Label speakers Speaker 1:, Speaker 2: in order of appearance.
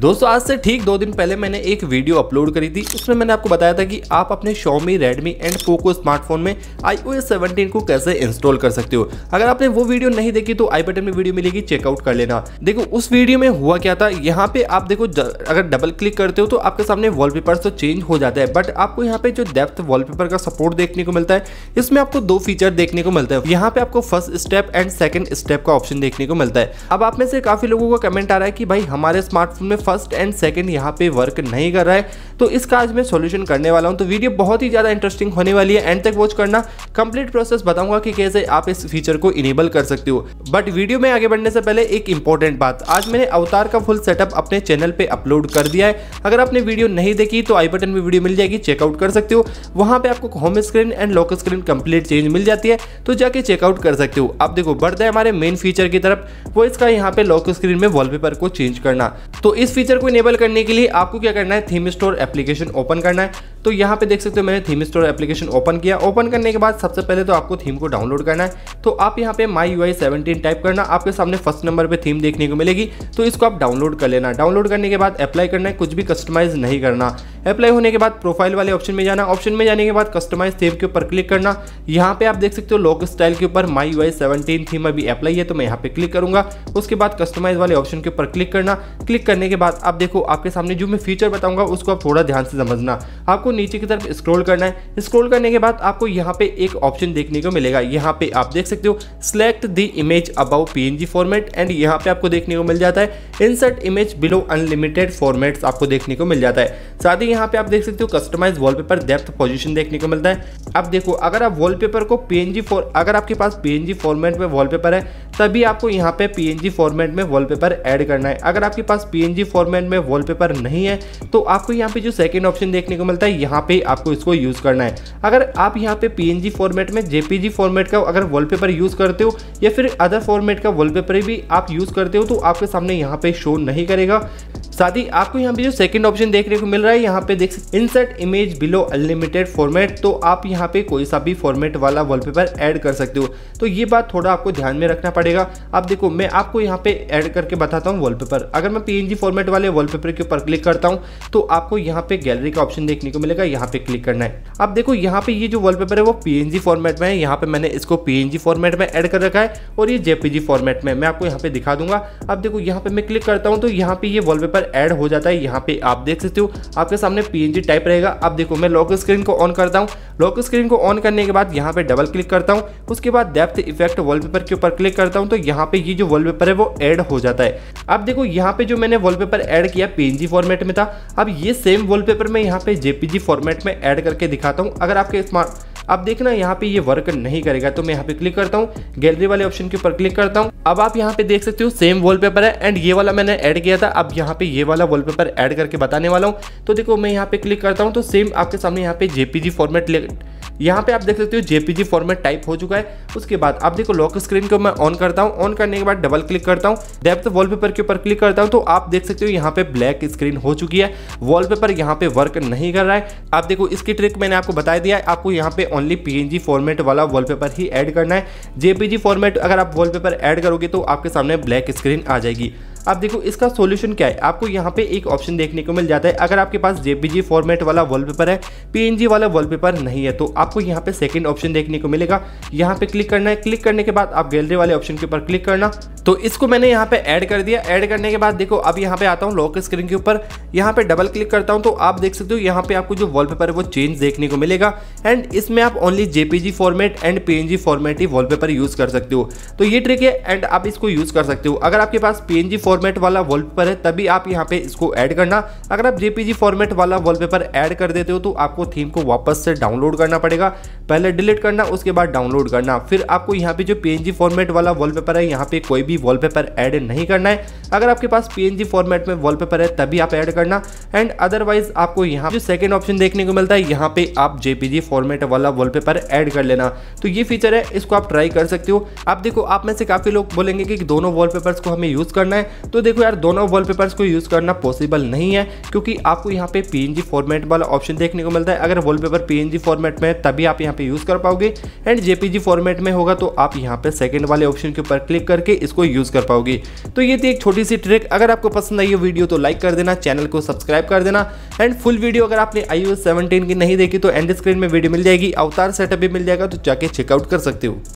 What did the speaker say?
Speaker 1: दोस्तों आज से ठीक दो दिन पहले मैंने एक वीडियो अपलोड करी थी उसमें मैंने आपको बताया था कि आप अपने Xiaomi, Redmi and Poco smartphone में iOS 17 को कैसे इंस्टॉल कर सकते हो अगर आपने वो वीडियो नहीं देखी तो आई बटन में वीडियो मिलेगी चेकआउट कर लेना देखो उस वीडियो में हुआ क्या था यहाँ पे आप देखो अगर डबल क्लिक करते हो तो आपके सामने वॉलपेपर तो चेंज हो जाता है बट आपको यहाँ पे जो डेप्थ वॉलपेपर का सपोर्ट देखने को मिलता है इसमें आपको दो फीचर देखने को मिलता है यहाँ पे आपको first step and second step का ऑप्शन देखने को मिलता है अब आप में से काफी लोगों का कमेंट आ रहा है कि भाई हमारे स्मार्टफोन में फर्स्ट एंड सेकेंड यहाँ पे वर्क नहीं कर रहा है तो इसका आज मैं सोल्यूशन करने वाला हूँ तो वीडियो बहुत ही ज़्यादा इंटरेस्टिंग होने वाली है एंड तक वॉच करना कंप्लीट प्रोसेस बताऊंगा कि कैसे आप इस फीचर को इनेबल कर सकते हो बट वीडियो में आगे बढ़ने से पहले एक इंपॉर्टेंट बात आज मैंने अवतार का फुल सेटअप अपने चैनल पर अपलोड कर दिया है अगर आपने वीडियो नहीं देखी तो आई बटन में वीडियो मिल जाएगी चेकआउट कर सकते हो वहाँ पर आपको home screen and lock screen complete change मिल जाती है तो जाके चेकआउट कर सकते हो आप देखो बढ़ते हैं हमारे मेन फीचर की तरफ वो इसका यहाँ पे लॉक स्क्रीन में वॉलपेपर को चेंज करना तो इस फीचर को इनेबल करने के लिए आपको क्या करना है थीम स्टोर एप्लीकेशन ओपन करना है तो यहाँ पे देख सकते हो मैंने थीम स्टोर एप्लीकेशन ओपन किया ओपन करने के बाद सबसे पहले तो आपको थीम को डाउनलोड करना है तो आप यहाँ पे माई यू आई टाइप करना आपके सामने फर्स्ट नंबर पर थीम देखने को मिलेगी तो इसको आप डाउनलोड कर लेना डाउनलोड करने के बाद अप्लाई करना है कुछ भी कस्टमाइज नहीं करना अप्लाई होने के बाद प्रोफाइल वाले ऑप्शन में जाना ऑप्शन में जाने के बाद कस्टमाइज थीम के ऊपर क्लिक करना यहाँ पे आप देख सकते हो लॉक स्टाइल के ऊपर माई यू सेवनटीन थीम अभी अप्लाई है तो मैं यहाँ पे क्लिक करूंगा उसके बाद कस्टमाइज वाले ऑप्शन के ऊपर क्लिक करना क्लिक करने के बाद आप देखो आपके सामने जो मैं फीचर बताऊंगा उसको आप थोड़ा ध्यान से समझना आपको नीचे की तरफ स्क्रॉल करना है स्क्रॉल करने के बाद आपको यहाँ पे एक ऑप्शन देखने को मिलेगा यहाँ पे आप देख सकते हो select the image above P format and यहाँ पे आपको देखने को मिल जाता है insert image below unlimited formats आपको देखने को मिल जाता है साथ ही यहाँ पे आप देख सकते हो कस्टमाइज वॉलपेपर डेप्थ पोजिशन देखने को मिलता है अब देखो अगर आप वॉलपेपर को पी फॉर अगर आपके पास पीएनजी फॉर्मेट में वॉलपेपर है तभी आपको यहाँ पे पीएनजी फॉर्मेट में वॉलपेपर ऐड करना है अगर आपके पास पीएनजी फॉर्मेट में वॉलपेपर नहीं है तो आपको यहाँ पे जो सेकेंड ऑप्शन देखने को मिलता है यहाँ पे आपको इसको यूज़ करना है अगर आप यहाँ पे पी फॉर्मेट में जेपीजी फॉर्मेट का अगर वॉलपेपर यूज़ करते हो या फिर अदर फॉर्मेट का वॉलपेपर भी आप यूज़ करते हो तो आपके सामने यहाँ पे शो नहीं करेगा साथ ही आपको यहाँ पे जो सेकंड ऑप्शन देखने को मिल रहा है यहाँ पे देख सकते insert image below unlimited format तो आप यहाँ पे कोई सा भी फॉर्मेट वाला वॉलपेपर ऐड कर सकते हो तो ये बात थोड़ा आपको ध्यान में रखना पड़ेगा आप देखो मैं आपको यहाँ पे ऐड करके बताता हूँ वॉलपेपर अगर मैं पी फॉर्मेट वाले वॉलपेपर के ऊपर क्लिक करता हूँ तो आपको यहाँ पे गैलरी का ऑप्शन देखने को मिलेगा यहाँ पे क्लिक करना है आप देखो यहाँ पे ये जो वॉल है वो पी फॉर्मेट में है यहाँ पे मैंने इसको पी फॉर्मेट में एड कर रखा है और ये जेपीजी फॉर्मेट में मैं आपको यहाँ पे दिखा दूंगा अब देखो यहाँ पे मैं क्लिक करता हूँ तो यहाँ पे ये वॉलपेपर पर ऐड हो जाता है यहाँ पे आप देख सकते हो आपके सामने पी टाइप रहेगा अब देखो मैं लॉक स्क्रीन को ऑन करता हूँ लॉक स्क्रीन को ऑन करने के बाद यहाँ पे डबल क्लिक करता हूँ उसके बाद डेप्थ इफेक्ट वॉलपेपर के ऊपर क्लिक करता हूँ तो यहाँ पे ये जो वॉलपेपर है वो ऐड हो जाता है अब देखो यहाँ पे जो मैंने वॉलपेपर ऐड किया पी फॉर्मेट में था अब ये सेम वॉलपेपर मैं यहाँ पे जेपीजी फॉर्मेट में ऐड करके दिखाता हूँ अगर आपके स्मार्ट अब देखना यहाँ पे ये वर्क नहीं करेगा तो मैं यहाँ पे क्लिक करता हूँ गैलरी वाले ऑप्शन के ऊपर क्लिक करता हूँ अब आप यहाँ पे देख सकते हो सेम वॉलपेपर है एंड ये वाला मैंने ऐड किया था अब यहाँ पे ये वाला वॉलपेपर ऐड करके बताने वाला हूँ तो देखो मैं यहाँ पे क्लिक करता हूँ तो सेम आपके सामने यहाँ पे जेपीजी फॉर्मेट यहाँ पे आप देख सकते हो जेपीजी फॉर्मेट टाइप हो चुका है उसके बाद आप देखो लॉक स्क्रीन को मैं ऑन करता हूँ ऑन करने के बाद डबल क्लिक करता हूँ डेप्थ वॉलपेपर के ऊपर क्लिक करता हूँ तो आप देख सकते हो यहाँ पे ब्लैक स्क्रीन हो चुकी है वॉलपेपर यहाँ पे वर्क नहीं कर रहा है आप देखो इसकी ट्रिक मैंने आपको बता दिया है आपको यहाँ पे ओनली पी फॉर्मेट वाला वॉलपेपर ही ऐड करना है जेपीजी फॉर्मेट अगर आप वॉलपेपर ऐड करोगे तो आपके सामने ब्लैक स्क्रीन आ जाएगी अब देखो इसका सोल्यूशन क्या है आपको यहाँ पे एक ऑप्शन देखने को मिल जाता है अगर आपके पास जेपीजी फॉर्मेट वाला वॉलपेपर है पीएनजी वाला वॉलपेपर नहीं है तो आपको यहाँ पे सेकंड ऑप्शन देखने को मिलेगा यहाँ पे क्लिक करना है क्लिक करने के बाद आप गैलरी वाले ऑप्शन के ऊपर क्लिक करना तो इसको मैंने यहाँ पे ऐड कर दिया ऐड करने के बाद देखो अब यहाँ पे आता हूँ लॉक स्क्रीन के ऊपर यहाँ पे डबल क्लिक करता हूँ तो आप देख सकते हो यहाँ पे आपको जो वॉलपेपर है वो चेंज देखने को मिलेगा एंड इसमें आप only JPG format and PNG format ही वॉलपेपर यूज कर सकते हो तो ये ट्रिक है एंड आप इसको यूज कर सकते हो अगर आपके पास पीएनजी फॉर्मेट फॉर्मेट वाला वॉलपेपर है तभी आप यहाँ पे इसको ऐड करना अगर आप जेपीजी फॉर्मेट वाला वॉलपेपर ऐड कर देते हो तो आपको थीम को वापस से डाउनलोड करना पड़ेगा पहले डिलीट करना उसके बाद डाउनलोड करना फिर आपको यहाँ पे जो पी फॉर्मेट वाला वॉलपेपर है यहाँ पे कोई भी वॉलपेपर ऐड नहीं करना है अगर आपके पास पी फॉर्मेट में वॉलपेपर है तभी आप ऐड करना एंड अदरवाइज आपको यहाँ जो सेकेंड ऑप्शन देखने को मिलता है यहाँ पे आप जेपीजी फॉर्मेट वाला वॉलपेपर ऐड कर लेना तो ये फीचर है इसको आप ट्राई कर सकते हो आप देखो आप में से काफी लोग बोलेंगे कि दोनों वॉलपेपर्स को हमें यूज करना है तो देखो यार दोनों वॉलपेपर्स को यूज़ करना पॉसिबल नहीं है क्योंकि आपको यहाँ पे पीएनजी फॉर्मेट वाला ऑप्शन देखने को मिलता है अगर वॉलपेपर पीएनजी फॉर्मेट में है तभी आप यहाँ पे यूज़ कर पाओगे एंड जेपीजी फॉर्मेट में होगा तो आप यहाँ पे सेकंड वाले ऑप्शन के ऊपर क्लिक करके इसको यूज़ कर पाओगे तो ये थी एक छोटी सी ट्रिक अगर आपको पसंद आई है वीडियो तो लाइक कर देना चैनल को सब्सक्राइब कर देना एंड फुल वीडियो अगर आपने आई ओ की नहीं देखी तो एंड स्क्रीन में वीडियो मिल जाएगी अवतार सेटअप भी मिल जाएगा तो जाके चेकआउट कर सकते हो